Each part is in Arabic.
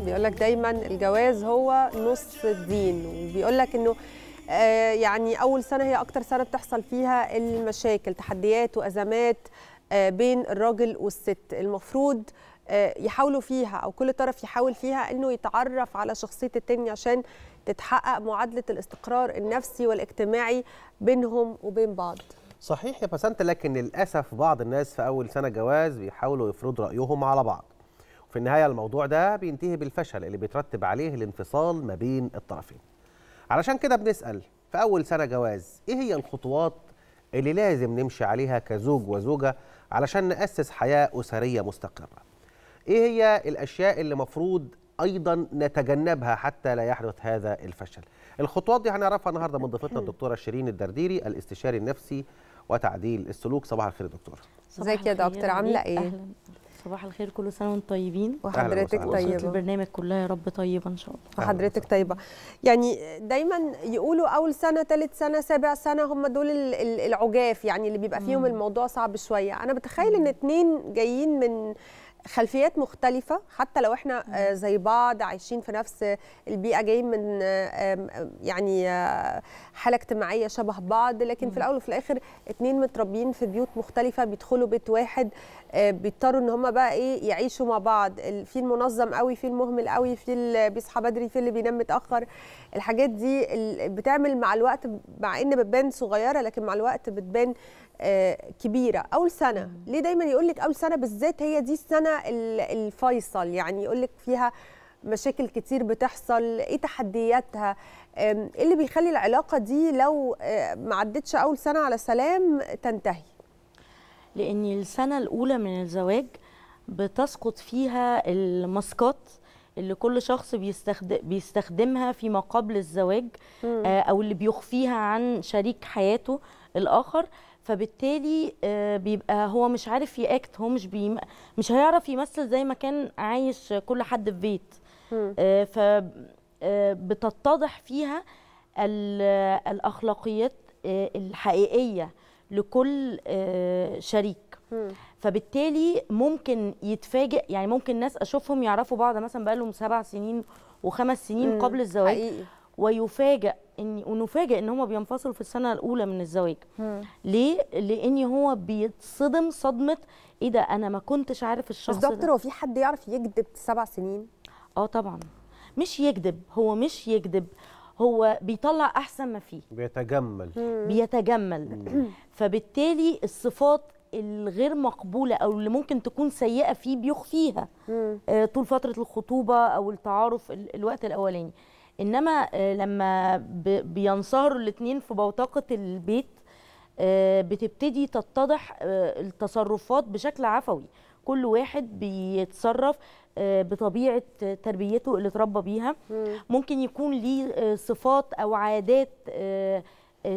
بيقول لك دايما الجواز هو نص الدين وبيقول لك انه آه، يعني اول سنه هي اكتر سنه بتحصل فيها المشاكل تحديات وازمات آه، بين الراجل والست المفروض آه، يحاولوا فيها او كل طرف يحاول فيها انه يتعرف على شخصيه التاني عشان تتحقق معادله الاستقرار النفسي والاجتماعي بينهم وبين بعض صحيح يا بسنت لكن للاسف بعض الناس في اول سنه جواز بيحاولوا يفرضوا رايهم على بعض في النهاية الموضوع ده بينتهي بالفشل اللي بيترتب عليه الانفصال ما بين الطرفين علشان كده بنسأل في أول سنة جواز إيه هي الخطوات اللي لازم نمشي عليها كزوج وزوجة علشان نأسس حياة أسرية مستقرة إيه هي الأشياء اللي مفروض أيضا نتجنبها حتى لا يحدث هذا الفشل الخطوات دي هنعرفها النهاردة من ضيفتنا الدكتورة شيرين الدرديري الاستشاري النفسي وتعديل السلوك صباح الخير دكتورة ازيك يا دكتور عاملة إيه؟ أهلا. صباح الخير كل سنه وانتم طيبين وحضرتك طيبه البرنامج كلها يا رب طيبه ان شاء الله وحضرتك طيبه يعني دايما يقولوا اول سنه ثالث سنه سابع سنه هم دول العجاف يعني اللي بيبقى فيهم الموضوع صعب شويه انا بتخيل ان اتنين جايين من خلفيات مختلفة حتى لو احنا آه، زي بعض عايشين في نفس البيئة جايين من آه، يعني آه، حالة اجتماعية شبه بعض لكن في الأول وفي الآخر اتنين متربيين في بيوت مختلفة بيدخلوا بيت واحد بيضطروا ان هم بقى ايه يعيشوا مع بعض في المنظم قوي في المهمل قوي في اللي بيصحى بدري في اللي بينام متأخر الحاجات دي بتعمل مع الوقت مع ان بتبان صغيرة لكن مع الوقت بتبان آه، كبيره اول سنه ليه دايما يقول لك اول سنه بالذات هي دي السنه الفيصل يعني يقول لك فيها مشاكل كتير بتحصل ايه تحدياتها ايه اللي بيخلي العلاقه دي لو آه، ما عدتش اول سنه على سلام تنتهي لان السنه الاولى من الزواج بتسقط فيها الماسكات اللي كل شخص بيستخدم بيستخدمها فيما قبل الزواج آه، او اللي بيخفيها عن شريك حياته الاخر فبالتالي آه، بيبقى هو مش عارف ياكت هو مش بيم... مش هيعرف يمثل زي ما كان عايش كل حد في بيت آه، ف آه، بتتضح فيها الاخلاقيات الحقيقيه لكل شريك فبالتالي ممكن يتفاجئ يعني ممكن ناس اشوفهم يعرفوا بعض مثلا بقالهم سبع سنين وخمس سنين قبل الزواج حقيقي. ويفاجئ ان ونفاجئ ان هم بينفصلوا في السنه الاولى من الزواج ليه لان هو بيتصدم صدمه ايه ده انا ما كنتش عارف الشخص بس دكتور هو في حد يعرف يكذب سبع سنين اه طبعا مش يكذب هو مش يكذب هو بيطلع احسن ما فيه بيتجمل مم. بيتجمل مم. فبالتالي الصفات الغير مقبوله او اللي ممكن تكون سيئه فيه بيخفيها آه، طول فتره الخطوبه او التعارف الوقت الاولاني انما آه، لما بينصهروا الاثنين في بوتقه البيت آه، بتبتدي تتضح آه، التصرفات بشكل عفوي كل واحد بيتصرف بطبيعه تربيته اللي اتربى بيها ممكن يكون ليه صفات او عادات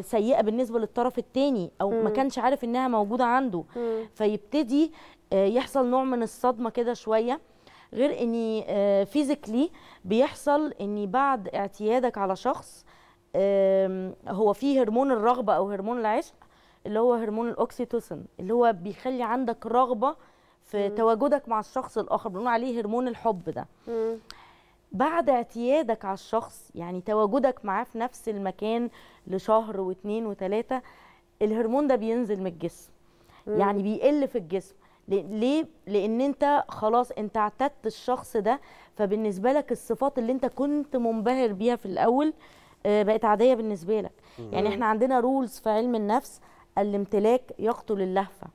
سيئه بالنسبه للطرف الثاني او ما كانش عارف انها موجوده عنده فيبتدي يحصل نوع من الصدمه كده شويه غير اني فيزيكلي آه، بيحصل اني بعد اعتيادك على شخص هو فيه هرمون الرغبه او هرمون العشق اللي هو هرمون الاوكسيتوسن اللي هو بيخلي عندك رغبه في مم. تواجدك مع الشخص الاخر بنقول عليه هرمون الحب ده مم. بعد اعتيادك على الشخص يعني تواجدك معاه في نفس المكان لشهر واثنين وثلاثه الهرمون ده بينزل من الجسم مم. يعني بيقل في الجسم ليه لان انت خلاص انت اعتدت الشخص ده فبالنسبه لك الصفات اللي انت كنت منبهر بيها في الاول آه، بقت عاديه بالنسبه لك مم. يعني احنا عندنا رولز في علم النفس الامتلاك يقتل اللهفه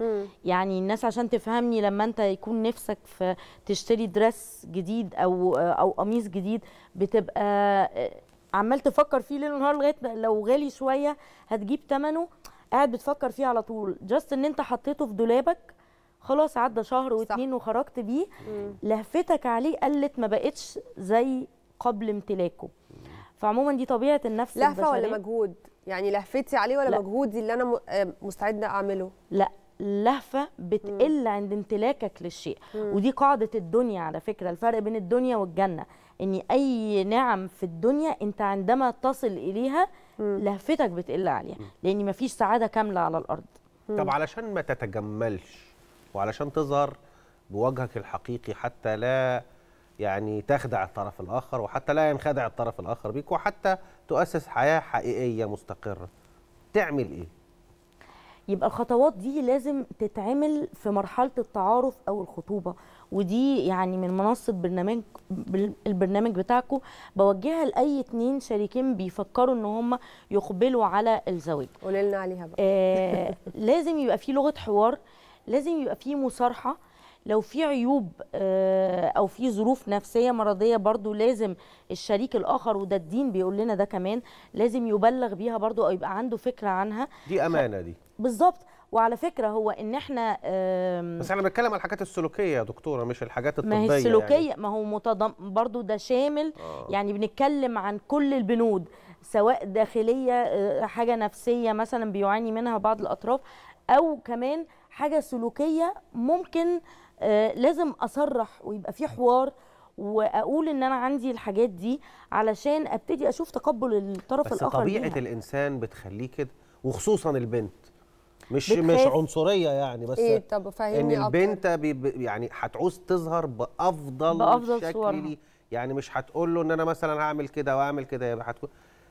مم. يعني الناس عشان تفهمني لما انت يكون نفسك في تشتري درس جديد او آه، او قميص جديد بتبقى آه، عمال تفكر فيه ليل ونهار لغايه لو غالي شويه هتجيب ثمنه قاعد بتفكر فيه على طول جاست ان انت حطيته في دولابك خلاص عدى شهر واتنين وخرجت بيه لهفتك عليه قلت ما بقتش زي قبل امتلاكه فعموما دي طبيعه النفس لهفه البشرية. ولا مجهود يعني لهفتي عليه ولا لا. مجهودي اللي انا آه، مستعده اعمله لا اللهفه بتقل عند امتلاكك للشيء مم. ودي قاعده الدنيا على فكره الفرق بين الدنيا والجنه ان اي نعم في الدنيا انت عندما تصل اليها لهفتك بتقل عليها لان مفيش سعاده كامله على الارض طب علشان ما تتجملش وعلشان تظهر بوجهك الحقيقي حتى لا يعني تخدع الطرف الاخر وحتى لا ينخدع الطرف الاخر بيك وحتى تؤسس حياه حقيقيه مستقره تعمل ايه يبقى الخطوات دي لازم تتعمل في مرحله التعارف او الخطوبه ودي يعني من منصه برنامج البرنامج بتاعكم بوجهها لاي اتنين شريكين بيفكروا ان هم يقبلوا على الزواج قولي لنا عليها بقى آه لازم يبقى في لغه حوار لازم يبقى في مصارحه لو في عيوب آه، او في ظروف نفسيه مرضيه برضو لازم الشريك الاخر وده الدين بيقول لنا ده كمان لازم يبلغ بيها برضو او يبقى عنده فكره عنها دي امانه دي بالظبط وعلى فكره هو ان احنا بس احنا بنتكلم على الحاجات السلوكيه يا دكتوره مش الحاجات الطبيه ما هي يعني. السلوكيه يعني. ما هو متضم برضو ده شامل آه. يعني بنتكلم عن كل البنود سواء داخليه آه، حاجه نفسيه مثلا بيعاني منها بعض الاطراف او كمان حاجه سلوكيه ممكن آه، لازم اصرح ويبقى في حوار واقول ان انا عندي الحاجات دي علشان ابتدي اشوف تقبل الطرف بس الاخر بس طبيعه ليها. الانسان بتخليه كده وخصوصا البنت مش مش عنصريه يعني بس إيه طب فهمني ان البنت بي يعني هتعوز تظهر بافضل, بأفضل شكل لي يعني مش هتقول له ان انا مثلا هعمل كده واعمل كده يبقى هتكون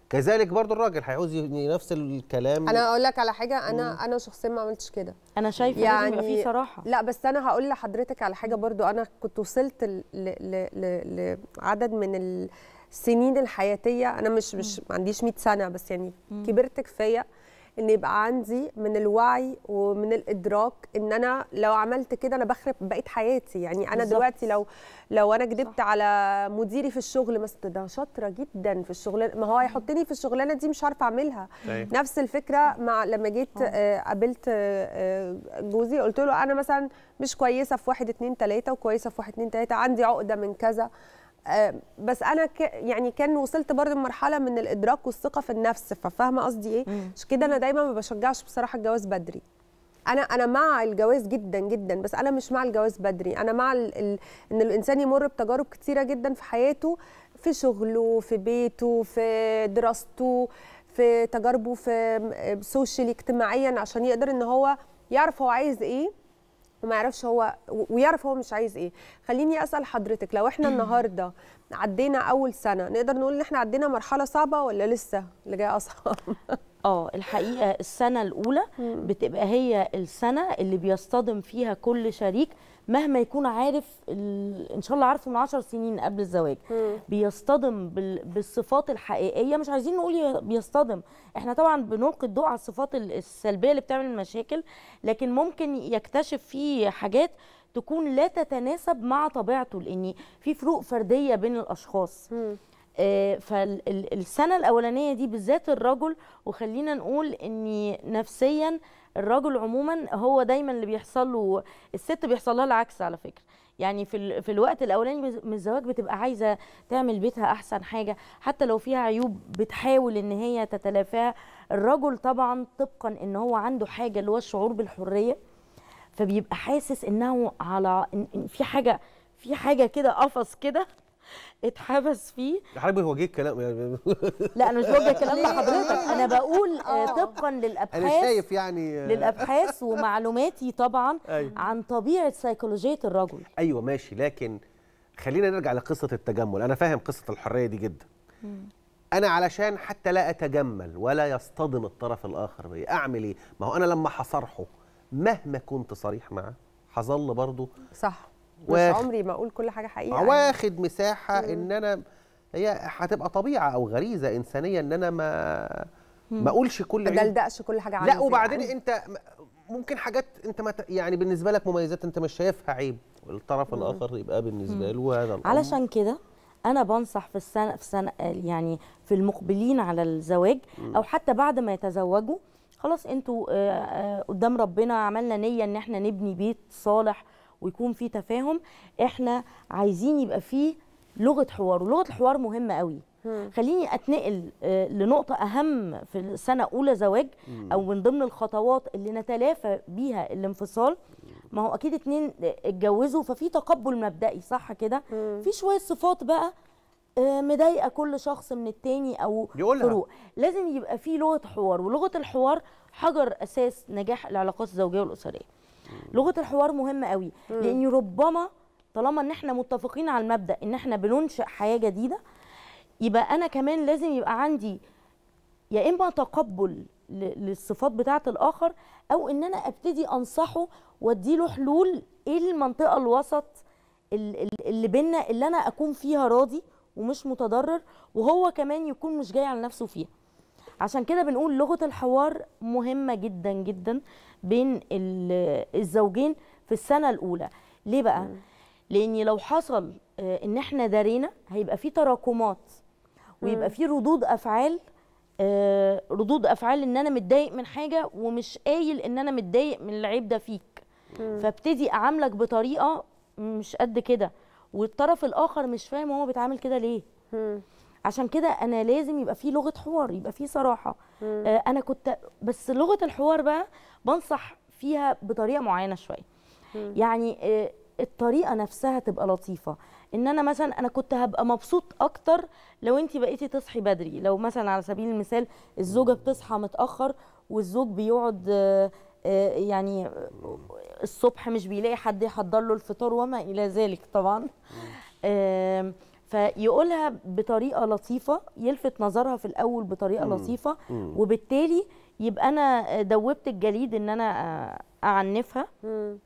كذلك برضو الراجل هيعوز نفس الكلام انا اقول لك على حاجه انا مم. انا شخصيا ما عملتش كده انا شايفه يعني يبقى في صراحه لا بس انا هقول لحضرتك على حاجه برضو انا كنت وصلت ل... ل... ل... لعدد من السنين الحياتيه انا مش مش ما عنديش 100 سنه بس يعني مم. كبرت كفايه ان يبقى عندي من الوعي ومن الادراك ان انا لو عملت كده انا بخرب بقيه حياتي يعني انا بالزبط. دلوقتي لو لو انا كدبت صح. على مديري في الشغل مثلا ده شاطره جدا في الشغلانه ما هو هيحطني في الشغلانه دي مش عارفه اعملها طيب. نفس الفكره مع لما جيت آه. آه، قابلت آه، جوزي قلت له انا مثلا مش كويسه في واحد اتنين تلاته وكويسه في واحد اتنين تلاته عندي عقده من كذا آه، بس انا ك... يعني كان وصلت برضه لمرحله من الادراك والثقه في النفس ففاهمه قصدي ايه عشان كده انا دايما ما بشجعش بصراحه الجواز بدري انا انا مع الجواز جدا جدا بس انا مش مع الجواز بدري انا مع ال... ال... ان الانسان يمر بتجارب كثيره جدا في حياته في شغله في بيته في دراسته في تجاربه في آه، سوشيال اجتماعيا عشان يقدر ان هو يعرف هو عايز ايه وما يعرفش هو ويعرف هو مش عايز ايه خليني اسال حضرتك لو احنا النهارده عدينا اول سنه نقدر نقول ان احنا عدينا مرحله صعبه ولا لسه اللي جايه اصعب اه الحقيقه السنه الاولى بتبقى هي السنه اللي بيصطدم فيها كل شريك مهما يكون عارف ان شاء الله عارفه من 10 سنين قبل الزواج م. بيصطدم بالصفات الحقيقيه مش عايزين نقول بيصطدم احنا طبعا بنلقي الضوء على الصفات السلبيه اللي بتعمل مشاكل لكن ممكن يكتشف فيه حاجات تكون لا تتناسب مع طبيعته لان في فروق فرديه بين الاشخاص م. آه، فالسنه الاولانيه دي بالذات الرجل وخلينا نقول ان نفسيا الرجل عموما هو دايما اللي بيحصل له الست بيحصل لها العكس على فكره يعني في في الوقت الاولاني من الزواج بتبقى عايزه تعمل بيتها احسن حاجه حتى لو فيها عيوب بتحاول ان هي تتلافاها الرجل طبعا طبقا ان هو عنده حاجه اللي هو الشعور بالحريه فبيبقى حاسس انه على إن في حاجه في حاجه كده قفص كده اتحبس فيه يا حبيبي هو جه الكلام يعني لا انا مش بوجه الكلام لحضرتك انا بقول آه، آه. طبقا للابحاث انا شايف يعني آه. للابحاث ومعلوماتي طبعا أيوه. عن طبيعه سيكولوجيه الرجل ايوه ماشي لكن خلينا نرجع لقصه التجمل انا فاهم قصه الحريه دي جدا انا علشان حتى لا اتجمل ولا يصطدم الطرف الاخر بي اعمل ايه ما هو انا لما هصارحه مهما كنت صريح معاه هظل برضه صح و... مش عمري ما اقول كل حاجه حقيقه واخد مساحه مم. ان انا هي هتبقى طبيعه او غريزه انسانيه ان انا ما ما اقولش كل ما دلدقش كل حاجه عندي لا وبعدين يعني. انت ممكن حاجات انت ما يعني بالنسبه لك مميزات انت مش شايفها عيب الطرف مم. الاخر يبقى بالنسبه له هذا الأمر. علشان كده انا بنصح في السنه في سنه يعني في المقبلين على الزواج او حتى بعد ما يتزوجوا خلاص انتوا آه، آه، قدام ربنا عملنا نيه ان احنا نبني بيت صالح ويكون في تفاهم احنا عايزين يبقى فيه لغه حوار ولغه الحوار مهمه قوي خليني اتنقل آه، لنقطه اهم في السنه اولى زواج او من ضمن الخطوات اللي نتلافى بيها الانفصال ما هو اكيد اتنين اتجوزوا ففي تقبل مبدئي صح كده في شويه صفات بقى آه، مضايقه كل شخص من التاني او فروق لازم يبقى في لغه حوار ولغه الحوار حجر اساس نجاح العلاقات الزوجيه والاسريه لغه الحوار مهمه قوي لان ربما طالما ان احنا متفقين على المبدا ان احنا بننشا حياه جديده يبقى انا كمان لازم يبقى عندي يا اما تقبل للصفات بتاعه الاخر او ان انا ابتدي انصحه واديله حلول ايه المنطقه الوسط اللي بينا اللي انا اكون فيها راضي ومش متضرر وهو كمان يكون مش جاي على نفسه فيها عشان كده بنقول لغه الحوار مهمه جدا جدا بين الزوجين في السنه الاولى ليه بقى لان لو حصل آه، ان احنا دارينا هيبقى في تراكمات ويبقى في ردود افعال آه، ردود افعال ان انا متضايق من حاجه ومش قايل ان انا متضايق من العيب ده فيك فابتدي اعاملك بطريقه مش قد كده والطرف الاخر مش فاهم هو بيتعامل كده ليه عشان كده انا لازم يبقى في لغه حوار يبقى في صراحه آه انا كنت بس لغه الحوار بقى بنصح فيها بطريقه معينه شويه يعني آه الطريقه نفسها تبقى لطيفه ان انا مثلا انا كنت هبقى مبسوط اكتر لو انت بقيتي تصحي بدري لو مثلا على سبيل المثال الزوجه بتصحى متاخر والزوج بيقعد آه،, آه يعني الصبح مش بيلاقي حد يحضر له الفطار وما الى ذلك طبعا فيقولها بطريقه لطيفه يلفت نظرها في الاول بطريقه مم. لطيفه مم. وبالتالي يبقى انا دوبت الجليد ان انا اعنفها مم.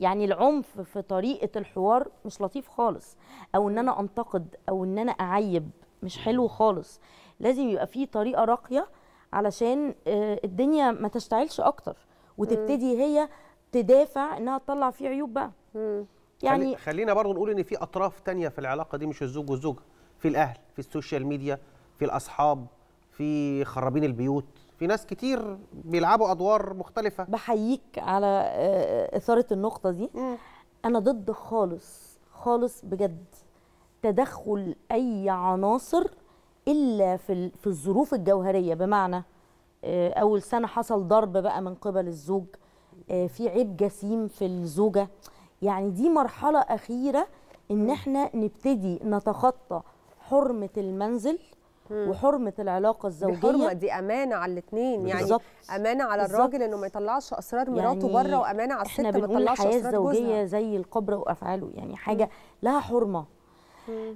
يعني العنف في طريقه الحوار مش لطيف خالص او ان انا انتقد او ان انا اعيب مش حلو خالص لازم يبقى في طريقه راقيه علشان آه، الدنيا ما تشتعلش اكتر وتبتدي هي تدافع انها تطلع فيه عيوب بقى مم. يعني خلينا برضو نقول ان في اطراف تانية في العلاقه دي مش الزوج والزوجه في الاهل في السوشيال ميديا في الاصحاب في خرابين البيوت في ناس كتير بيلعبوا ادوار مختلفه بحييك على آه، اثاره النقطه دي م. انا ضد خالص خالص بجد تدخل اي عناصر الا في في الظروف الجوهريه بمعنى آه، اول سنه حصل ضرب بقى من قبل الزوج آه، في عيب جسيم في الزوجه يعني دي مرحله اخيره ان احنا نبتدي نتخطى حرمه المنزل وحرمه العلاقه الزوجيه الحرمة حرمه دي امانه على الاثنين يعني بالزبط. امانه على الراجل انه ما يطلعش اسرار مراته يعني بره وامانه على الست ما تطلعش اسرار جوزها الزوجيه زي القبر وافعاله يعني حاجه م. لها حرمه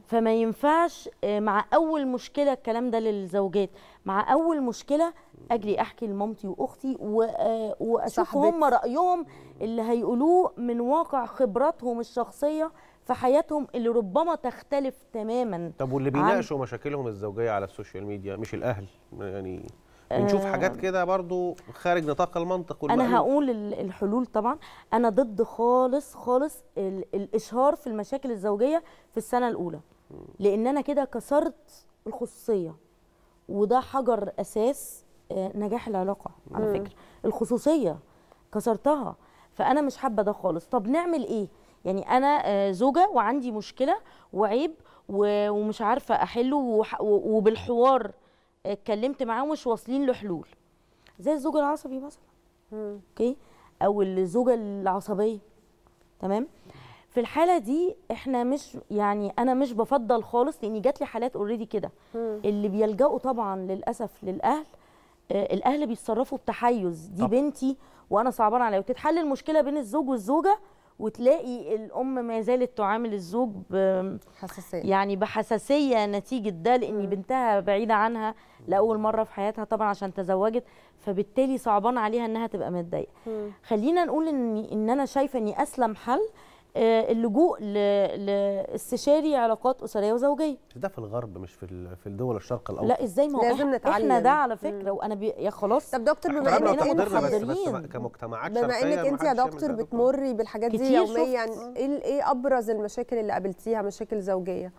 فما ينفعش آه، مع اول مشكله الكلام ده للزوجات مع اول مشكله اجري احكي لمامتي واختي آه، واشوف هم رايهم اللي هيقولوه من واقع خبراتهم الشخصيه في حياتهم اللي ربما تختلف تماما طب واللي بيناقشوا عن... مشاكلهم الزوجيه على السوشيال ميديا مش الاهل يعني بنشوف آه حاجات كده برضو خارج نطاق المنطق والمقلوب. انا هقول الحلول طبعا انا ضد خالص خالص الاشهار في المشاكل الزوجيه في السنه الاولى لان انا كده كسرت الخصوصيه وده حجر اساس آه، نجاح العلاقه على فكره الخصوصيه كسرتها فانا مش حابه ده خالص طب نعمل ايه يعني انا آه، زوجه وعندي مشكله وعيب ومش عارفه احله وبالحوار آه، اتكلمت معاه ومش واصلين لحلول زي الزوج العصبي مثلا اوكي او الزوجه العصبيه تمام في الحاله دي احنا مش يعني انا مش بفضل خالص لاني جات لي حالات اوريدي كده اللي بيلجأوا طبعا للاسف للاهل آه الاهل بيتصرفوا بتحيز دي طب. بنتي وانا صعبان عليا وتتحل المشكله بين الزوج والزوجه وتلاقي الام ما زالت تعامل الزوج ب... حساسيه يعني بحساسيه نتيجه ده لان بنتها بعيده عنها لاول مره في حياتها طبعا عشان تزوجت فبالتالي صعبان عليها انها تبقى متضايقه خلينا نقول ان ان انا شايفه اني اسلم حل آه، اللجوء لاستشاري علاقات اسريه وزوجيه ده في الغرب مش في في الدول الشرق الاوسط لا ازاي ما لازم نتعلم احنا ده على فكره وانا بي... يا خلاص طب دكتور بما انك انت كمجتمعات بما انك انت يا دكتور بتمري بالحاجات دي يوميا ايه ايه ابرز المشاكل اللي قابلتيها مشاكل زوجيه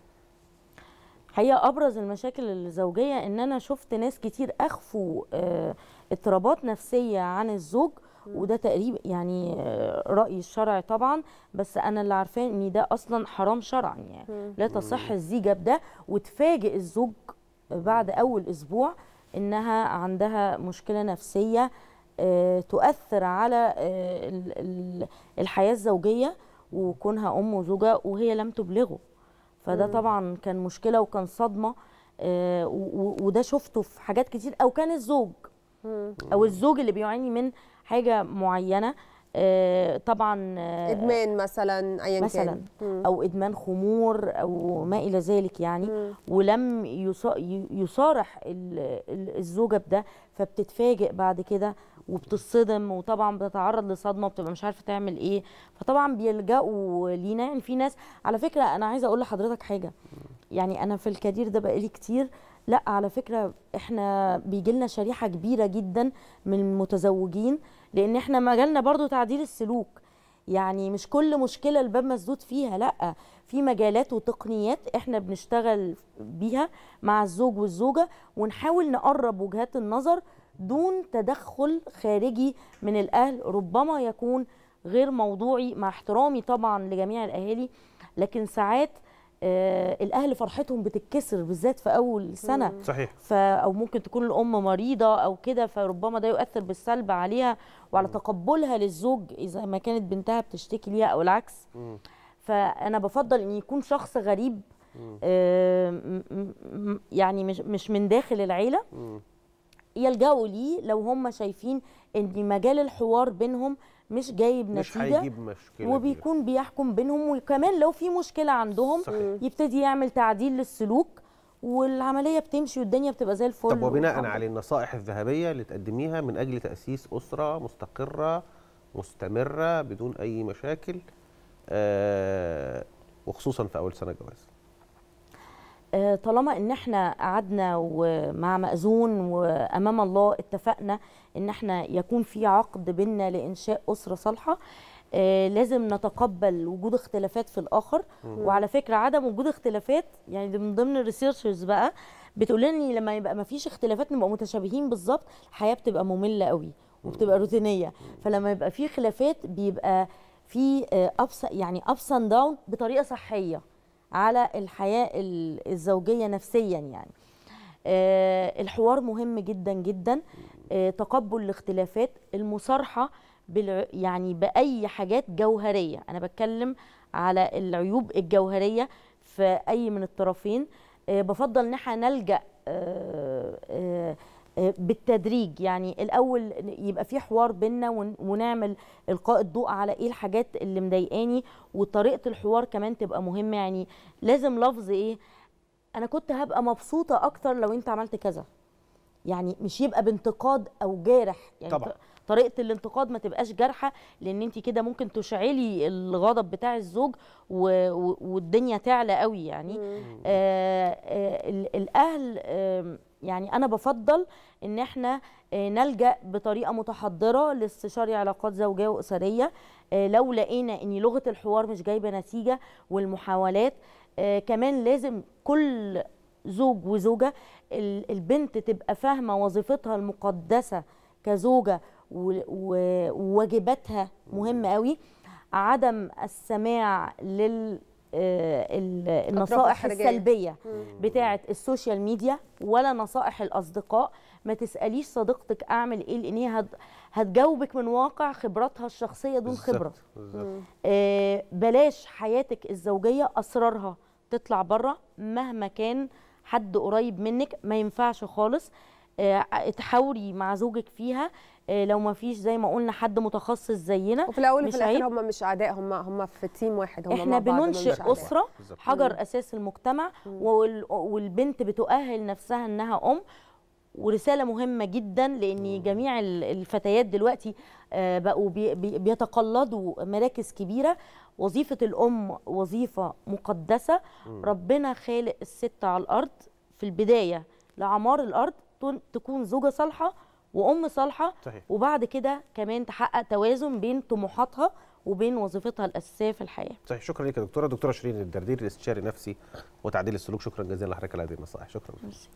هي ابرز المشاكل الزوجيه ان انا شفت ناس كتير اخفوا آه، اضطرابات نفسيه عن الزوج وده تقريبا يعني آه، راي الشرع طبعا بس انا اللي عارفاه ان ده اصلا حرام شرعا يعني لا تصح الزيجه بده وتفاجئ الزوج بعد اول اسبوع انها عندها مشكله نفسيه آه، تؤثر على آه، الحياه الزوجيه وكونها ام وزوجه وهي لم تبلغه فده طبعا كان مشكله وكان صدمه وده شفته في حاجات كتير او كان الزوج او الزوج اللي بيعاني من حاجه معينه آه، طبعا آه، ادمان مثلا ايا مثلا كان. او ادمان خمور او ما الى ذلك يعني مم. ولم يصارح الزوجه بده فبتتفاجئ بعد كده وبتصدم وطبعا بتتعرض لصدمه وبتبقى مش عارفه تعمل ايه فطبعا بيلجأوا لينا يعني في ناس على فكره انا عايزه اقول لحضرتك حاجه يعني انا في الكدير ده بقالي كتير لا على فكره احنا بيجي لنا شريحه كبيره جدا من المتزوجين لان احنا مجالنا برضو تعديل السلوك يعني مش كل مشكله الباب مسدود فيها لا في مجالات وتقنيات احنا بنشتغل بيها مع الزوج والزوجه ونحاول نقرب وجهات النظر دون تدخل خارجي من الاهل ربما يكون غير موضوعي مع احترامي طبعا لجميع الاهالي لكن ساعات آه الاهل فرحتهم بتتكسر بالذات في اول سنه صحيح ف او ممكن تكون الام مريضه او كده فربما ده يؤثر بالسلب عليها وعلى تقبلها للزوج اذا ما كانت بنتها بتشتكي ليها او العكس مم. فانا بفضل ان يكون شخص غريب آه يعني مش مش من داخل العيله مم. يلجأوا ليه لو هم شايفين ان مجال الحوار بينهم مش جايب مش نتيجه هيجيب مشكله وبيكون بيحكم بينهم وكمان لو في مشكله عندهم صحيح. يبتدي يعمل تعديل للسلوك والعمليه بتمشي والدنيا بتبقى زي الفل طب وبناء على النصائح الذهبيه اللي تقدميها من اجل تاسيس اسره مستقره مستمره بدون اي مشاكل آه وخصوصا في اول سنه جواز آه، طالما ان احنا قعدنا ومع مأذون وامام الله اتفقنا ان احنا يكون في عقد بينا لانشاء اسره صالحه آه، لازم نتقبل وجود اختلافات في الاخر وعلى فكره عدم وجود اختلافات يعني من ضمن الريسيرشز بقى بتقول لنا لما يبقى ما فيش اختلافات نبقى متشابهين بالظبط الحياه بتبقى ممله قوي وبتبقى روتينيه فلما يبقى في خلافات بيبقى في ابس آه، يعني ابس اند داون بطريقه صحيه على الحياه الزوجيه نفسيا يعني آه، الحوار مهم جدا جدا آه، تقبل الاختلافات المصارحه يعني باي حاجات جوهريه انا بتكلم على العيوب الجوهريه في اي من الطرفين آه، بفضل ان احنا نلجا بالتدريج يعني الاول يبقى في حوار بينا ونعمل القاء الضوء على ايه الحاجات اللي مضايقاني وطريقه الحوار كمان تبقى مهمه يعني لازم لفظ ايه انا كنت هبقى مبسوطه اكتر لو انت عملت كذا يعني مش يبقى بانتقاد او جارح يعني طبعا. طريقه الانتقاد ما تبقاش جارحه لان انت كده ممكن تشعلي الغضب بتاع الزوج و... و... والدنيا تعلى قوي يعني آه آه الاهل آه يعني انا بفضل ان احنا آه، نلجا بطريقه متحضره لاستشاري علاقات زوجيه واسريه آه، لو لقينا ان لغه الحوار مش جايبه نتيجه والمحاولات آه، كمان لازم كل زوج وزوجه البنت تبقى فاهمه وظيفتها المقدسه كزوجه وواجباتها مهمه قوي عدم السماع لل آه، النصائح السلبيه بتاعه السوشيال ميديا ولا نصائح الاصدقاء ما تساليش صديقتك اعمل ايه لان هي هتجاوبك من واقع خبراتها الشخصيه دون خبره آه بلاش حياتك الزوجيه اسرارها تطلع بره مهما كان حد قريب منك ما ينفعش خالص اتحاوري آه، مع زوجك فيها آه، لو ما فيش زي ما قلنا حد متخصص زينا وفي الاول وفي الاخر هم مش اعداء هم هم في تيم واحد هم احنا بننشئ اسره حجر مم. اساس المجتمع وال والبنت بتؤهل نفسها انها ام ورساله مهمه جدا لان جميع الفتيات دلوقتي آه، بقوا بيتقلدوا مراكز كبيره وظيفه الام وظيفه مقدسه مم. ربنا خالق الست على الارض في البدايه لعمار الارض تكون زوجه صالحه وام صالحه صحيح. وبعد كده كمان تحقق توازن بين طموحاتها وبين وظيفتها الاساسيه في الحياه. صحيح شكرا لك يا دكتوره دكتوره شيرين الدردير الاستشاري النفسي وتعديل السلوك شكرا جزيلا لحضرتك على هذه النصائح شكرا. مرسي.